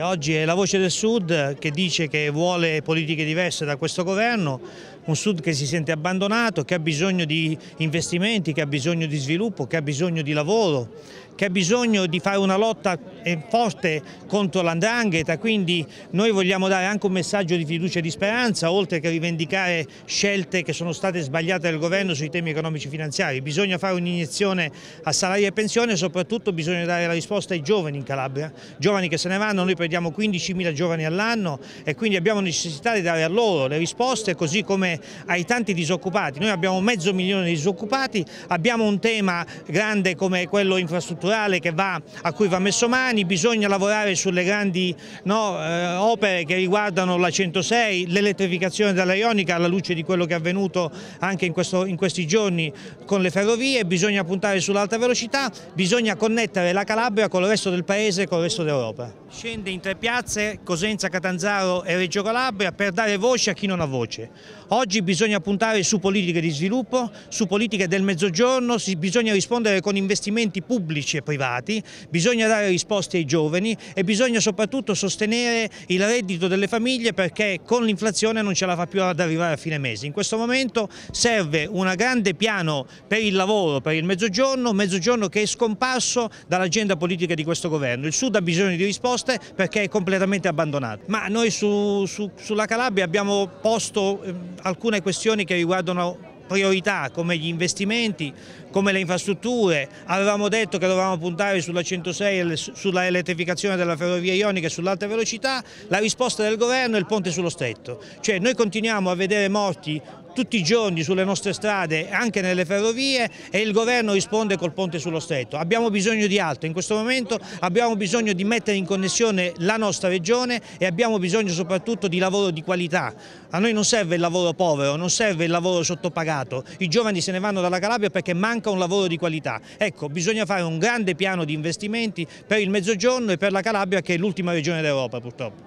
Oggi è la voce del Sud che dice che vuole politiche diverse da questo governo, un Sud che si sente abbandonato, che ha bisogno di investimenti, che ha bisogno di sviluppo, che ha bisogno di lavoro, che ha bisogno di fare una lotta eh, forte contro l'andrangheta, quindi noi vogliamo dare anche un messaggio di fiducia e di speranza, oltre che rivendicare scelte che sono state sbagliate dal governo sui temi economici e finanziari. Bisogna fare un'iniezione a salari e pensione e soprattutto bisogna dare la risposta ai giovani in Calabria, giovani che se ne vanno, noi perdiamo 15.000 giovani all'anno e quindi abbiamo necessità di dare a loro le risposte così come ai tanti disoccupati. Noi abbiamo mezzo milione di disoccupati, abbiamo un tema grande come quello infrastrutturale va, a cui va messo mani, bisogna lavorare sulle grandi no, eh, opere che riguardano la 106, l'elettrificazione della Ionica alla luce di quello che è avvenuto anche in, questo, in questi giorni con le ferrovie, bisogna puntare sull'alta velocità, bisogna connettere la Calabria con il resto del paese e con il resto d'Europa. Scende in tre piazze, Cosenza, Catanzaro e Reggio Calabria, per dare voce a chi non ha voce. Oggi bisogna puntare su politiche di sviluppo, su politiche del mezzogiorno, bisogna rispondere con investimenti pubblici e privati, bisogna dare risposte ai giovani e bisogna soprattutto sostenere il reddito delle famiglie perché con l'inflazione non ce la fa più ad arrivare a fine mese. In questo momento serve un grande piano per il lavoro, per il mezzogiorno, mezzogiorno che è scomparso dall'agenda politica di questo governo. Il Sud ha bisogno di risposte perché è completamente abbandonato. Ma noi su, su, sulla Calabria abbiamo posto eh, alcune questioni che riguardano priorità come gli investimenti, come le infrastrutture, avevamo detto che dovevamo puntare sulla 106 sulla elettrificazione della ferrovia ionica e sull'alta velocità, la risposta del governo è il ponte sullo stretto, cioè noi continuiamo a vedere morti tutti i giorni sulle nostre strade, anche nelle ferrovie e il governo risponde col ponte sullo stretto. Abbiamo bisogno di altro, in questo momento abbiamo bisogno di mettere in connessione la nostra regione e abbiamo bisogno soprattutto di lavoro di qualità. A noi non serve il lavoro povero, non serve il lavoro sottopagato, i giovani se ne vanno dalla Calabria perché manca un lavoro di qualità. Ecco, bisogna fare un grande piano di investimenti per il Mezzogiorno e per la Calabria che è l'ultima regione d'Europa purtroppo.